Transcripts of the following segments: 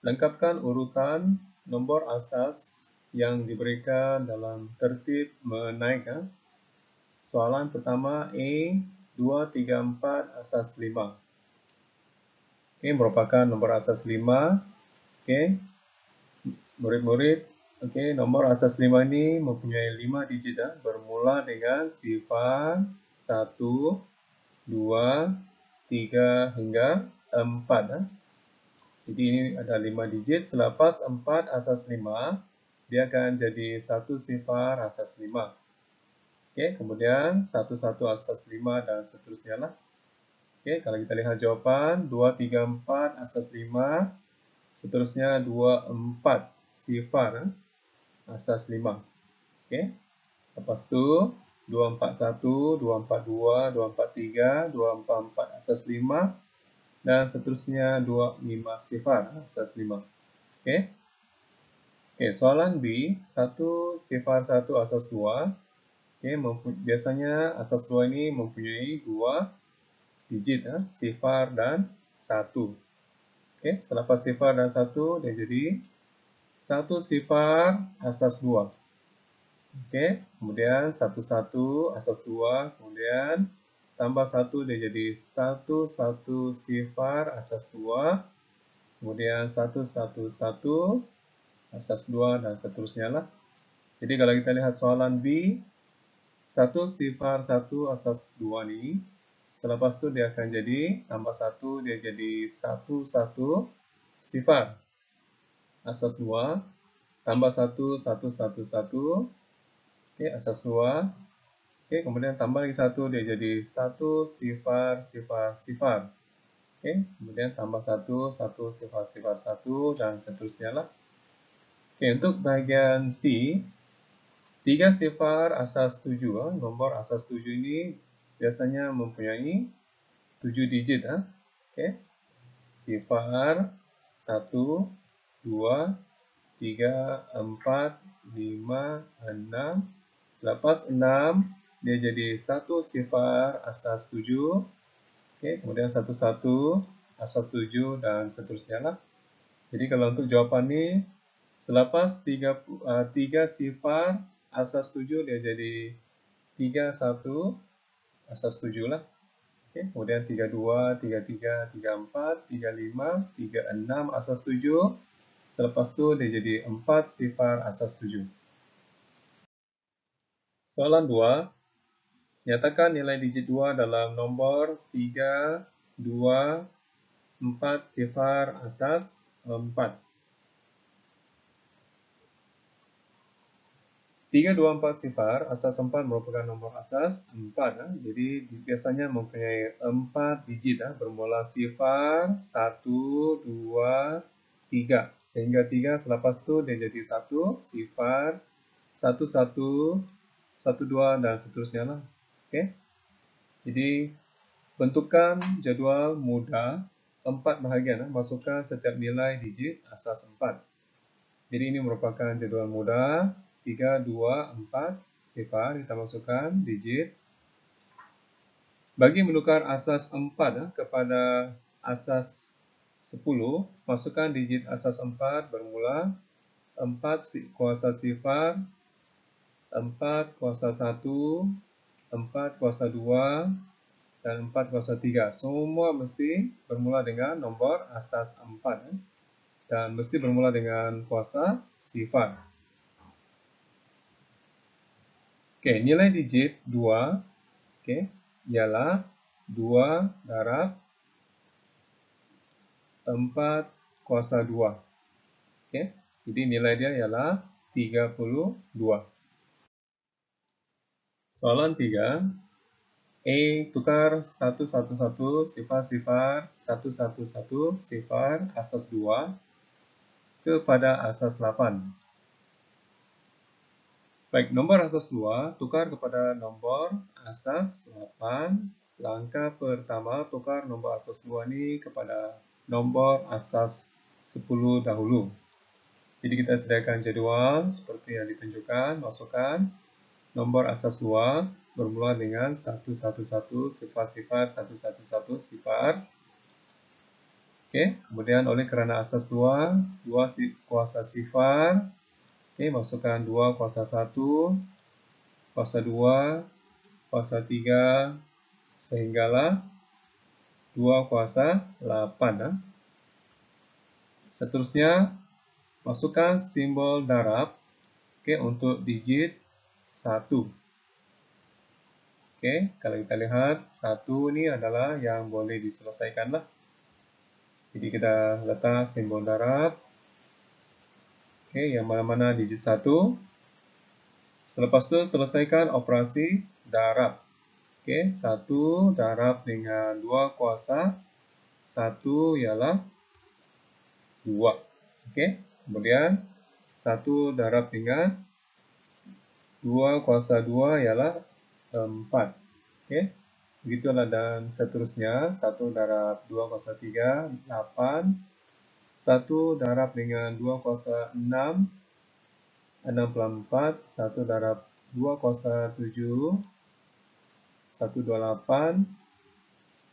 lengkapkan urutan nomor asas yang diberikan dalam tertib menaik. Ya. Soalan pertama E 234 asas 5. E oke, merupakan nomor asas 5. Oke. Okay. Murid-murid, oke, okay, nomor asas 5 ini mempunyai 5 digit ya, bermula dengan sifat 1 2 3 hingga 4 ya. Jadi ini ada 5 digit, selepas 4 asas 5, dia akan jadi 1 sifar asas 5. Oke, kemudian 11 asas 5 dan seterusnya lah. Oke, kalau kita lihat jawaban, 234 asas 5, seterusnya 24 sifar asas 5. Oke, lepas itu 241, 242, 243, 244 asas 5, dan seterusnya 25 sifar 105. Oke. Okay. Oke, okay, soalan B, 1 sifar 1 asas 2. Oke, okay, biasanya asas 2 ini mempunyai 2 digit, ya, eh, sifar dan 1. Oke, okay, selepas sifar dan 1, dia jadi 1 sifar asas 2. Oke, kemudian 11 asas 2, kemudian tambah satu dia jadi satu satu sifar asas dua kemudian satu satu satu asas dua dan seterusnya lah. Jadi kalau kita lihat soalan B, satu sifar satu asas dua nih, selepas itu dia akan jadi tambah satu dia jadi satu satu sifar asas dua tambah satu satu satu satu oke, asas dua Oke, kemudian tambah lagi satu dia jadi satu sifar sifar sifar. Oke, kemudian tambah satu satu sifar sifar satu dan seterusnya lah. Oke, untuk bagian C, tiga sifar asas tujuh oh, nomor asas tujuh ini biasanya mempunyai tujuh digit. Ha? Ah. Oke, sifar satu dua tiga empat lima enam selepas enam dia jadi satu sifar asas 7 oke kemudian satu satu asas 7 dan seterusnya lah jadi kalau untuk jawaban ini selepas tiga uh, tiga sifar asas 7 dia jadi tiga satu asas 7 lah Oke, kemudian tiga tiga tiga tiga dua empat tiga lima tiga enam asas 7. Selepas itu dia jadi empat sifar asas 7. Soalan dua. Nyatakan nilai digit 2 dalam nomor 3, 2, 4, sifar asas 4. 3, 2, 4 sifar, asas 4 merupakan nomor asas 4. Ya. Ah. Jadi biasanya mempunyai 4 digit ya, bermula sifar 1, 2, 3. Sehingga 3 selepas itu dia jadi 1, sifar 1, 1, 1, 2, dan seterusnya lah. Oke. okay. Jadi bentukan jadwal mudah empat bahagian, eh, masukkan setiap nilai digit asas 4. Jadi ini merupakan jadwal mudah 3, 2, 4, sifar kita masukkan digit. Bagi menukar asas 4 eh, kepada asas 10, masukkan digit asas 4 bermula 4 kuasa sifar 4 kuasa 1 4 kuasa 2 dan 4 kuasa 3 semua mesti bermula dengan nomor asas 4 eh. dan mesti bermula dengan kuasa sifat oke nilai digit 2 oke ialah 2 darab 4 kuasa 2 oke jadi nilai dia ialah 32 Soalan 3. E tukar 111 sifar sifar 111 sifar asas 2 kepada asas 8. Baik, nomor asas 2 tukar kepada nomor asas 8. Langkah pertama tukar nomor asas 2 ini kepada nomor asas 10 dahulu. Jadi kita sediakan jadwal seperti yang ditunjukkan, masukkan Nomor asas dua bermula dengan 111 sifat-sifat 111 sifat Oke, kemudian oleh karena asas dua, dua kuasa sifat Oke, masukkan dua kuasa satu, kuasa dua, kuasa tiga, sehinggalah dua kuasa delapan. Nah. Seterusnya, masukkan simbol darab. Oke, untuk digit 1. Oke, kalau kita lihat 1 ini adalah yang boleh diselesaikan lah. Jadi kita letak simbol darat. Oke, yang mana-mana digit 1. Selepas itu selesaikan operasi darab. Oke, 1 darab dengan 2 kuasa. 1 ialah 2. Oke, kemudian 1 darab dengan 2. 2 kuasa 2 ialah 4. Oke. Begitulah dan seterusnya. 1 darab 2 kuasa 3, 8. 1 darab dengan 2 kuasa 6, 64. 1 darab 2 kuasa 7, 128.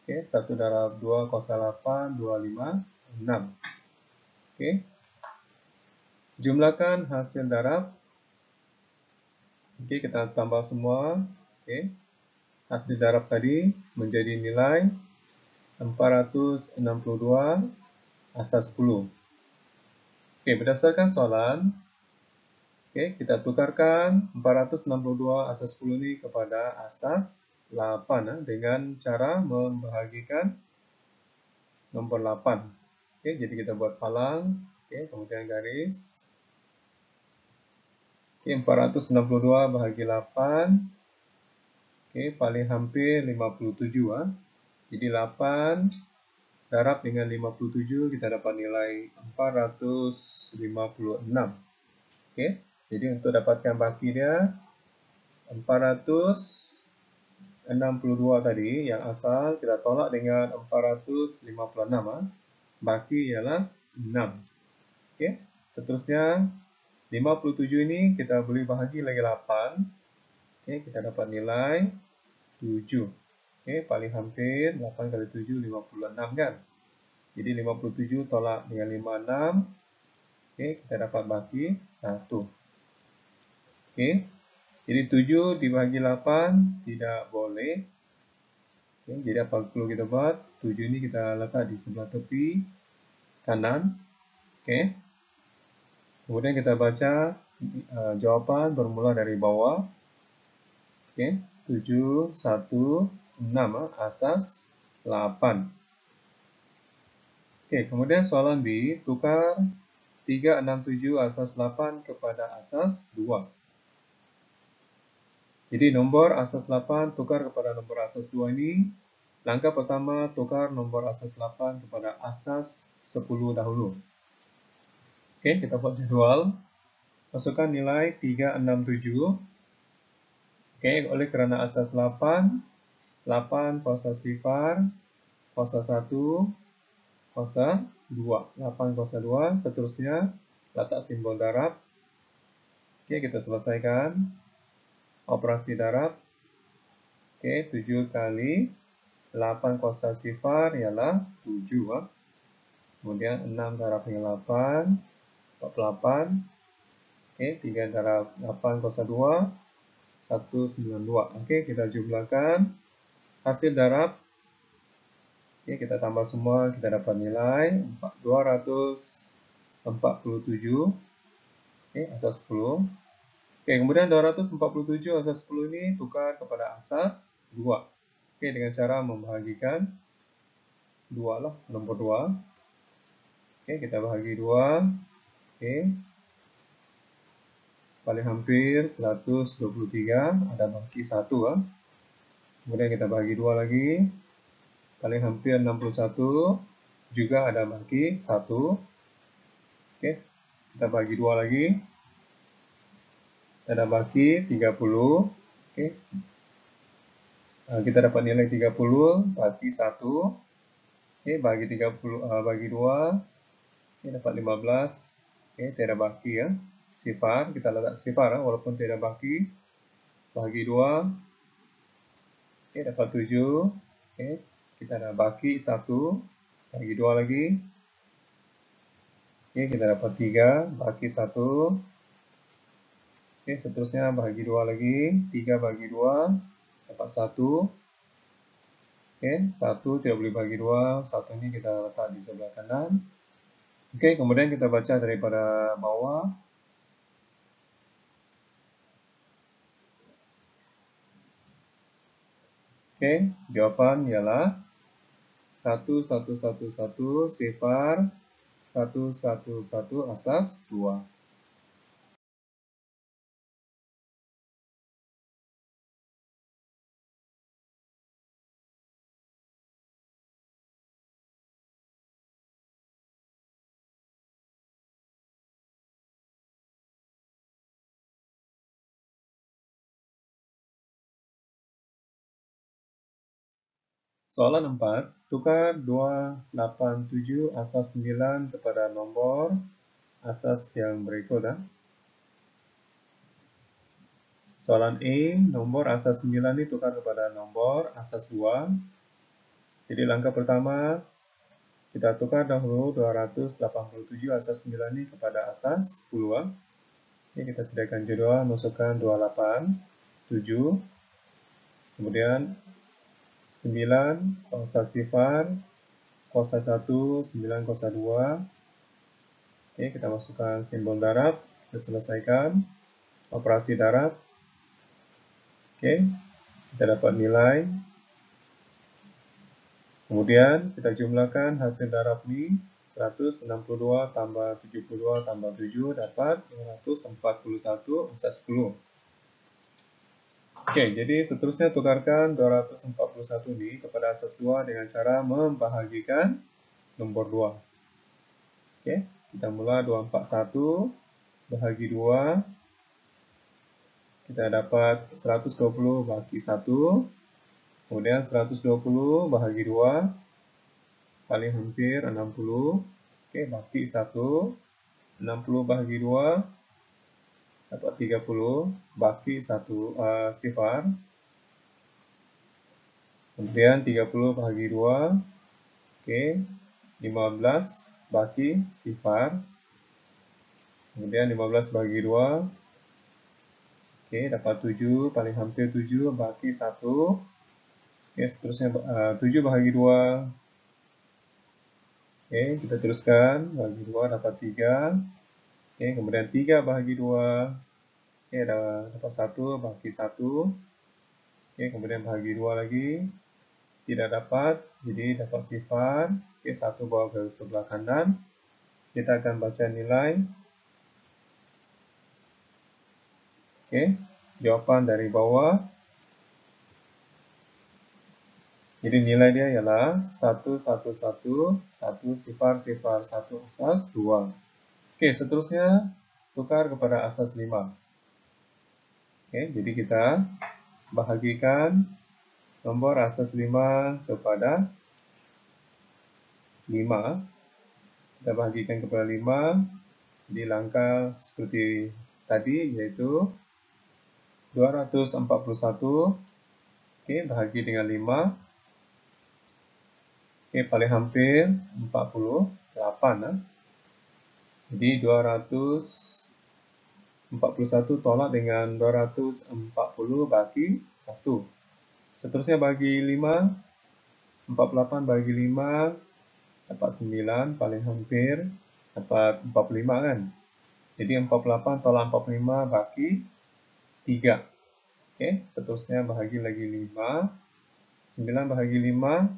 Oke, 1 darab 2 kuasa 8, 25, 6. Oke. Jumlahkan hasil darab Oke, kita tambah semua. Oke. Hasil darab tadi menjadi nilai 462 asas 10. Oke, berdasarkan soalan, oke, kita tukarkan 462 asas 10 ini kepada asas 8 eh, dengan cara membahagikan nomor 8. Oke, jadi kita buat palang, oke, kemudian garis, Oke, 462 bahagi 8. Oke, paling hampir 57 ya. Ah. Jadi 8 darab dengan 57 kita dapat nilai 456. Oke, jadi untuk dapatkan dia 462 tadi yang asal kita tolak dengan 456. Ya. Ah. Baki ialah 6. Oke, seterusnya 57 ini kita boleh bahagi lagi 8. Oke, kita dapat nilai 7. Oke, paling hampir 8 kali 7, 56 kan? Jadi 57 tolak dengan 56. Oke, kita dapat bagi 1. Oke, jadi 7 dibagi 8 tidak boleh. Oke, jadi apa perlu kita buat? 7 ini kita letak di sebelah tepi kanan. Oke. Kemudian kita baca uh, jawaban bermula dari bawah. Oke, okay. 7, 1, 6, asas 8. Oke, kemudian soalan B, tukar 367 asas 8 kepada asas 2. Jadi nomor asas 8 tukar kepada nomor asas 2 ini, langkah pertama tukar nomor asas 8 kepada asas 10 dahulu. Oke, kita buat jadwal. Masukkan nilai 367. Oke, oleh kerana asas 8, 8 kuasa sifar, kuasa 1, kuasa 2. 8 kuasa 2, seterusnya letak simbol darab. Oke, kita selesaikan. Operasi darab. Oke, 7 kali 8 kuasa sifar ialah 7. Ah. Kemudian 6 8. 8. 48. Oke, okay, 3 darab 8 kuasa 2, 192. Oke, okay, kita jumlahkan. Hasil darab, oke, okay, kita tambah semua, kita dapat nilai 247. Oke, okay, asas 10. Oke, okay, kemudian 247 asas 10 ini tukar kepada asas 2. Oke, okay, dengan cara membahagikan 2 lah, nomor 2. Oke, okay, kita bahagi 2. Oke. Paling hampir 123, ada bagi 1 ya. Kemudian kita bagi 2 lagi. Paling hampir 61, juga ada bagi 1. Oke, kita bagi 2 lagi. Ada bagi 30. Oke. Nah, kita dapat nilai 30 bagi 1. Oke, bagi 30 uh, eh, bagi 2 ini dapat 15. Oke, tidak baki ya sifar kita letak sifar ya, walaupun tidak baki bagi dua okay, dapat tujuh Oke, kita ada baki satu bagi dua lagi Oke, kita dapat tiga baki satu Oke, seterusnya bagi dua lagi, tiga bagi dua dapat satu. Oke, satu tidak boleh bagi dua, satu ini kita letak di sebelah kanan. Oke, kemudian kita baca daripada bawah. Oke, jawaban ialah 1111 sifar 111 asas 2. Soalan 4, tukar 287 asas 9 kepada nomor asas yang berikut. Ah. Soalan E, nomor asas 9 tukar kepada nomor asas 2. Jadi langkah pertama, kita tukar dahulu 287 asas 9 ini kepada asas 10. Ini ah. kita sediakan jadwal, masukkan 287. Kemudian 9 kosa sifar kosa 1 9 kosa 2 oke kita masukkan simbol darat kita selesaikan operasi darat oke kita dapat nilai kemudian kita jumlahkan hasil darat ini 162 tambah 72 tambah 7 dapat 241 angka 10 Oke, jadi seterusnya tukarkan 241 ini kepada asas 2 dengan cara membahagikan nomor 2. Oke, kita mulai 241 bahagi 2. Kita dapat 120 bagi 1. Kemudian 120 bahagi 2. Paling hampir 60. Oke, bagi 1. 60 bahagi 2 dapat 30 bagi 1 uh, sifar kemudian 30 bagi 2 oke okay. 15 bagi sifar kemudian 15 bagi 2 oke okay. dapat 7 paling hampir 7 bagi 1 oke okay. seterusnya uh, 7 bagi 2 oke okay. kita teruskan bagi 2 dapat 3 Oke, kemudian 3 bahagi 2. Oke, ada dapat 1 bahagi 1. Oke, kemudian bahagi 2 lagi. Tidak dapat, jadi dapat sifar. Oke, 1 bawa ke sebelah kanan. Kita akan baca nilai. Oke, jawaban dari bawah. Jadi nilai dia ialah 1, 1, 1, 1, sifar, sifar, 1, asas, 2. Oke, seterusnya tukar kepada asas 5. Oke, jadi kita bahagikan nomor asas 5 kepada 5. Kita bahagikan kepada 5 di langkah seperti tadi, yaitu 241. Oke, bahagi dengan 5. Oke, paling hampir 48. Nah. Jadi 241 tolak dengan 240 bagi 1. Seterusnya bagi 5, 48 bagi 5, dapat 9, paling hampir, dapat 45 kan? Jadi 48 tolak 45 bagi 3. Oke, seterusnya bahagi lagi 5. 9 bahagi 5.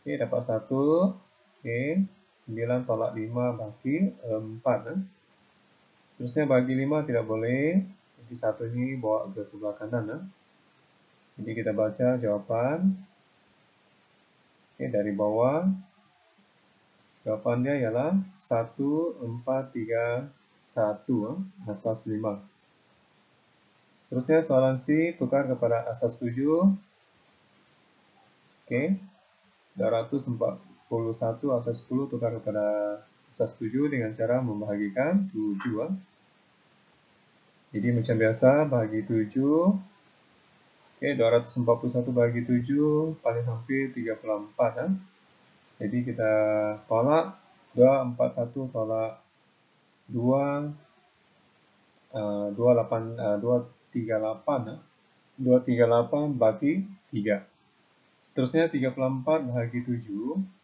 Oke, dapat 1. Oke, 9 tolak 5 bagi 4. Eh, eh? Seterusnya bagi 5 tidak boleh. Jadi satu ini bawa ke sebelah kanan. Eh? Jadi kita baca jawaban. Oke, dari bawah. Jawabannya ialah 1, 4, 3, 1. Eh? Asas 5. Seterusnya soalan C tukar kepada asas 7. Oke. 240. 1 asas 10 tukar kepada asas 7 dengan cara membahagikan 7. Jadi macam biasa, bagi 7. Oke, 241 bagi 7, paling hampir 34. Ya. Jadi kita tolak 241 tolak 2, uh, 28, uh, 238, 238 bagi 3. Seterusnya 34 bahagi 7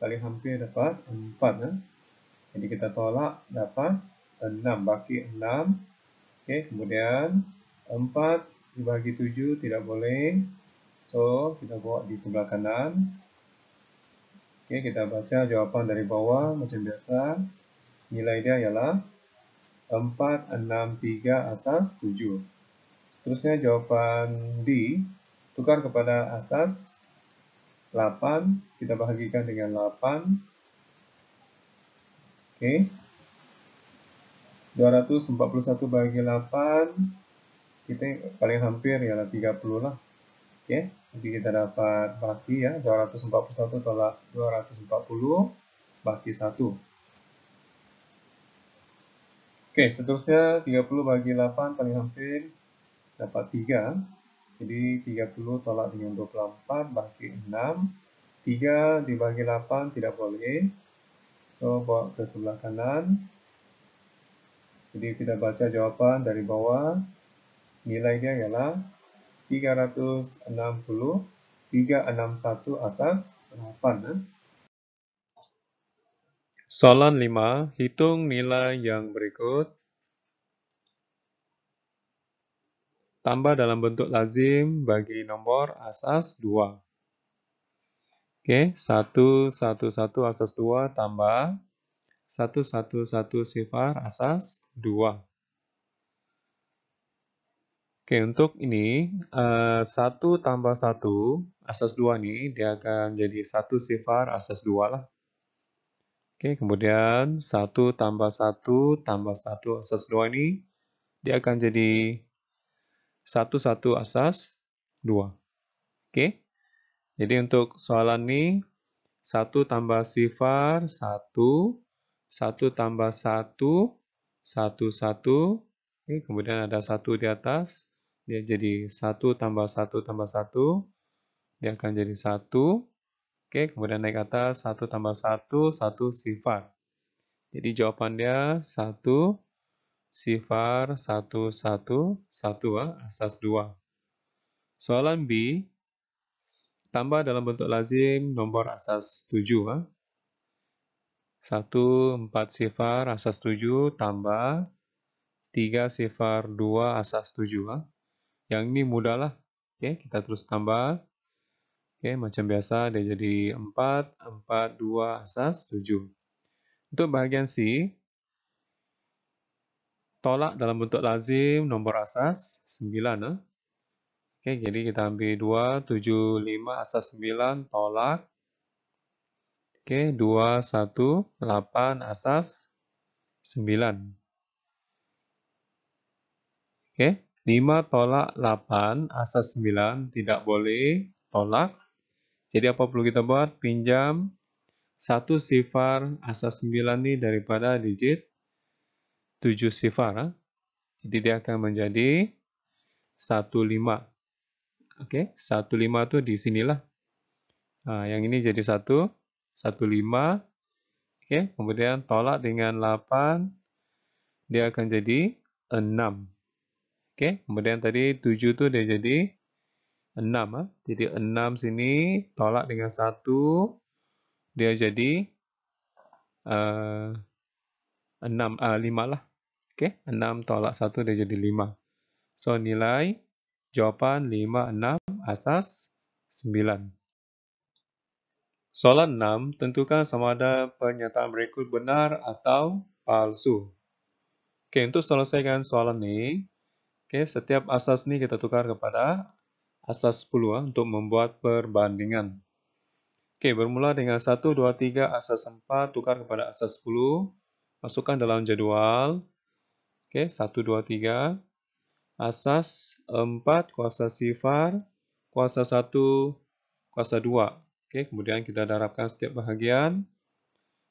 kali hampir dapat 4 kan? Eh. jadi kita tolak dapat 6 bagi 6 oke kemudian 4 dibagi 7 tidak boleh so kita bawa di sebelah kanan oke kita baca jawaban dari bawah macam biasa nilai dia ialah 4, 6, 3, asas 7 seterusnya jawaban D tukar kepada asas 8 kita bahagikan dengan 8 Oke. Okay. 241 bagi 8 kita paling hampir ya 30 lah. Oke, okay. jadi kita dapat bagi ya 241 tolak 240 bagi 1. Oke, okay, seterusnya 30 bagi 8 paling hampir dapat 3. Jadi 30 tolak dengan 24 bagi 6. 3 dibagi 8 tidak boleh. So, bawa ke sebelah kanan. Jadi kita baca jawaban dari bawah. Nilainya ialah 360, 361 asas 8. Eh. Soalan 5, hitung nilai yang berikut. tambah dalam bentuk lazim bagi nomor asas 2. Oke, 1, 1, 1 asas 2 tambah 1, 1, 1 sifar asas 2. Oke, untuk ini, 1 eh, tambah 1 asas 2 ini, dia akan jadi 1 sifar asas 2 lah. Oke, kemudian 1 tambah 1 tambah 1 asas 2 ini, dia akan jadi satu satu asas dua. Oke, jadi untuk soalan ini satu tambah sifar satu, satu tambah satu satu satu. Oke, kemudian ada satu di atas, dia jadi satu tambah satu tambah satu, dia akan jadi satu. Oke, kemudian naik atas satu tambah satu satu sifar. Jadi jawaban dia satu sifar 1, asas 2. Soalan B tambah dalam bentuk lazim nomor asas 7 1 4 sifar asas 7 tambah 3 sifar 2 asas 7 yang ini mudah lah oke kita terus tambah oke macam biasa dia jadi 4 4 2 asas 7 untuk bagian C Tolak dalam bentuk lazim, nomor asas 9. Eh? Oke, jadi kita ambil 2, 7, 5, asas 9, tolak. Oke, 2, 1, 8, asas 9. Oke, 5 tolak 8, asas 9, tidak boleh tolak. Jadi apa perlu kita buat? Pinjam satu sifar asas 9 ini daripada digit tujuh sifar. Ah. Jadi dia akan menjadi 15. Oke, satu lima itu di sinilah. Nah, yang ini jadi satu 15. Oke, kemudian tolak dengan 8, dia akan jadi 6. Oke, kemudian tadi tujuh itu dia jadi 6. Ah. Jadi 6 sini, tolak dengan satu dia jadi uh, 6, uh, 5 lah. Oke, okay? 6 tolak 1 dia jadi 5. So, nilai jawaban 5, 6, asas 9. Soalan 6, tentukan sama ada pernyataan berikut benar atau palsu. Oke, okay, untuk selesaikan soalan ini, oke, okay, setiap asas ini kita tukar kepada asas 10 uh, ah, untuk membuat perbandingan. Oke, bermula dengan 1, 2, 3, asas 4, tukar kepada asas 10, masukkan dalam jadwal, Oke, 1, 2, 3. Asas 4, kuasa sifar, kuasa 1, kuasa 2. Oke, kemudian kita darabkan setiap bahagian.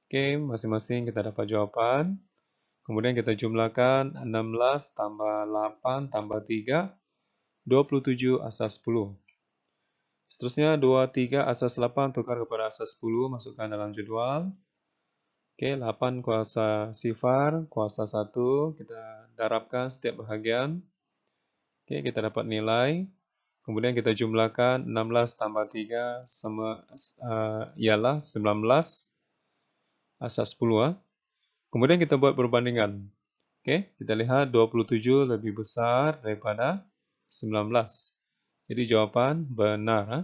Oke, masing-masing kita dapat jawaban. Kemudian kita jumlahkan 16 tambah 8 tambah 3, 27 asas 10. Seterusnya 3 asas 8 tukar kepada asas 10, masukkan dalam jadwal. Oke, 8 kuasa sifar, kuasa 1, kita darabkan setiap bahagian. Oke, kita dapat nilai. Kemudian kita jumlahkan 16 tambah 3 sama uh, ialah 19 asas 10. Uh. Kemudian kita buat perbandingan. Oke, kita lihat 27 lebih besar daripada 19. Jadi jawapan benar. Uh.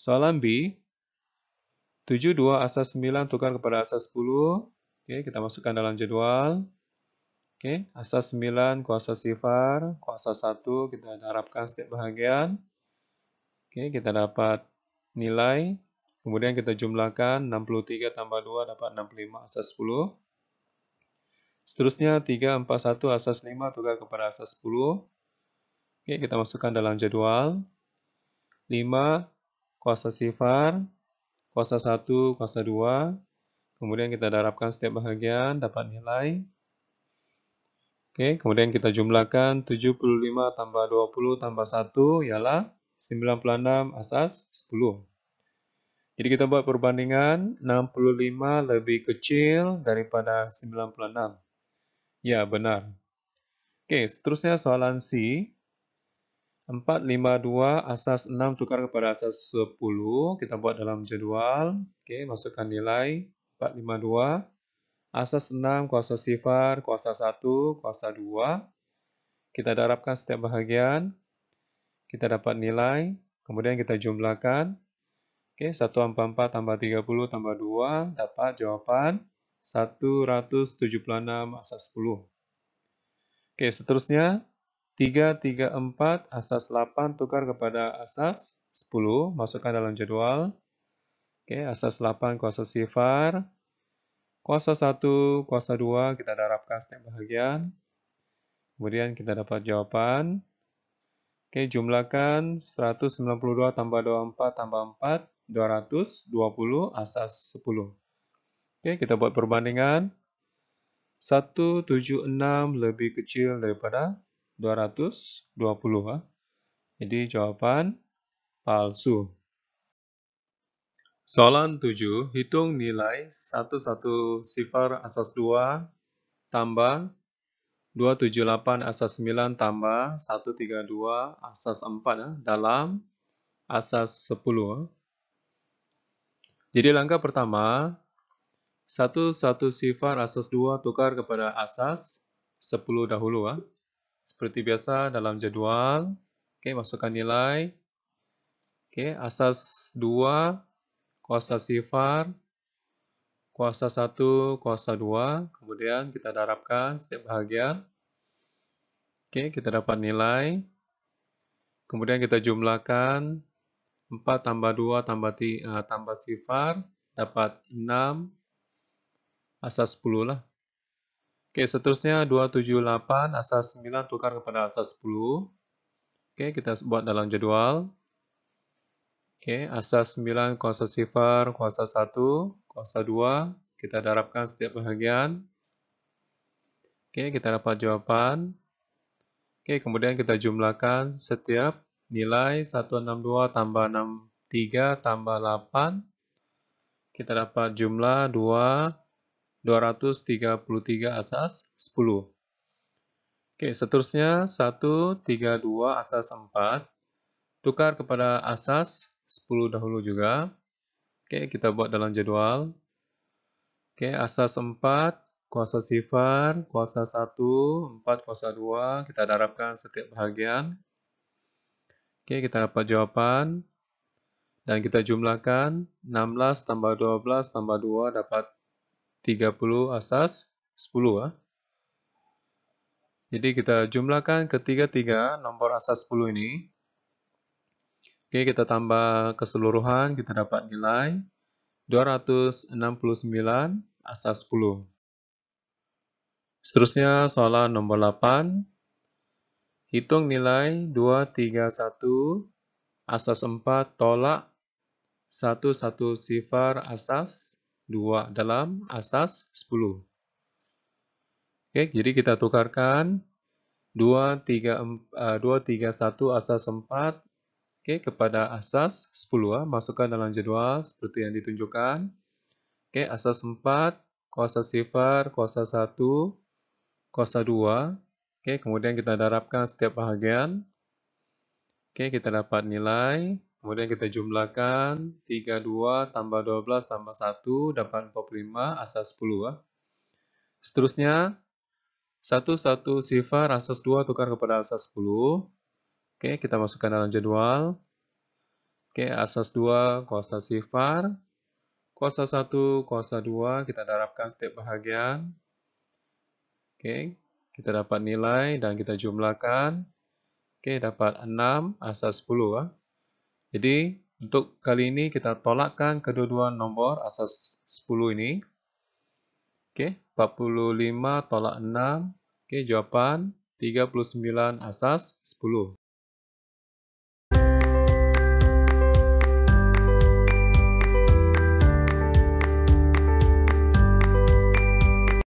Soalan B, 7, 2 asas 9 tukar kepada asas 10. Oke, kita masukkan dalam jadwal. Oke, asas 9 kuasa sifar, kuasa 1 kita harapkan setiap bahagian. Oke, kita dapat nilai. Kemudian kita jumlahkan 63 tambah 2 dapat 65 asas 10. Seterusnya 3, 4, 1 asas 5 tukar kepada asas 10. Oke, kita masukkan dalam jadwal. 5 kuasa sifar, kuasa 1, kuasa 2. Kemudian kita darabkan setiap bahagian, dapat nilai. Oke, kemudian kita jumlahkan 75 tambah 20 tambah 1, ialah 96 asas 10. Jadi kita buat perbandingan 65 lebih kecil daripada 96. Ya, benar. Oke, seterusnya soalan C. 4, 5, 2, asas 6 tukar kepada asas 10. Kita buat dalam jadwal. Oke, masukkan nilai 4, 5, 2. Asas 6, kuasa sifar, kuasa 1, kuasa 2. Kita darabkan setiap bahagian. Kita dapat nilai. Kemudian kita jumlahkan. Oke, 144 tambah 30 tambah 2. Dapat jawaban 176 asas 10. Oke, seterusnya 3, 3, 4, asas 8 tukar kepada asas 10, masukkan dalam jadwal. Oke, asas 8 kuasa sifar. Kuasa 1, kuasa 2, kita darapkan setiap bahagian. Kemudian kita dapat jawaban. Oke, jumlahkan 192 tambah 24 tambah 4, 220, asas 10. Oke, kita buat perbandingan. 176 lebih kecil daripada 220. Ya. Ah. Jadi jawaban palsu. Soalan 7, hitung nilai 11 sifar asas 2 tambah 278 asas 9 tambah 132 asas 4 ya, ah, dalam asas 10. Ah. Jadi langkah pertama, 11 sifar asas 2 tukar kepada asas 10 dahulu. Ya. Seperti biasa dalam jadwal, oke masukkan nilai. Oke, asas 2, kuasa sifar, kuasa 1, kuasa 2. Kemudian kita darabkan setiap bahagian. Oke, kita dapat nilai. Kemudian kita jumlahkan 4 tambah 2 tambah, uh, tambah sifar dapat 6 asas 10 lah. Oke, seterusnya 278, asas 9 tukar kepada asas 10. Oke, kita buat dalam jadwal. Oke, asas 9 kuasa sifar, kuasa 1, kuasa 2. Kita darabkan setiap bahagian. Oke, kita dapat jawaban. Oke, kemudian kita jumlahkan setiap nilai 162 tambah 63 tambah 8. Kita dapat jumlah 2, 233 asas 10. Oke, seterusnya 1, 3, 2, asas 4. Tukar kepada asas 10 dahulu juga. Oke, kita buat dalam jadwal. Oke, asas 4, kuasa sifar, kuasa 1, 4, kuasa 2. Kita darabkan setiap bahagian. Oke, kita dapat jawaban. Dan kita jumlahkan 16 tambah 12 tambah 2 dapat 30 asas 10 ya. Jadi kita jumlahkan ketiga-tiga nomor asas 10 ini. Oke, kita tambah keseluruhan, kita dapat nilai 269 asas 10. Seterusnya soalan nomor 8. Hitung nilai 231 asas 4 tolak 11 sifar asas 2 dalam asas 10. Oke, jadi kita tukarkan 2, 3, 4, 2, 3 1 asas 4 Oke, kepada asas 10 ah. masukkan dalam jadwal seperti yang ditunjukkan. Oke, asas 4, kuasa sifar, kuasa 1, kuasa 2. Oke, kemudian kita darabkan setiap bahagian. Oke, kita dapat nilai Kemudian kita jumlahkan 32 tambah 12 tambah 1 dapat 45 asas 10 ya. Seterusnya 11 sifar asas 2 tukar kepada asas 10. Oke, kita masukkan dalam jadwal. Oke, asas 2 kuasa sifar. Kuasa 1, kuasa 2 kita darabkan setiap bahagian. Oke, kita dapat nilai dan kita jumlahkan. Oke, dapat 6 asas 10 ya. Jadi untuk kali ini kita tolakkan kedua-dua nomor asas 10 ini. Oke, 45 tolak 6. Oke, jawaban 39 asas 10.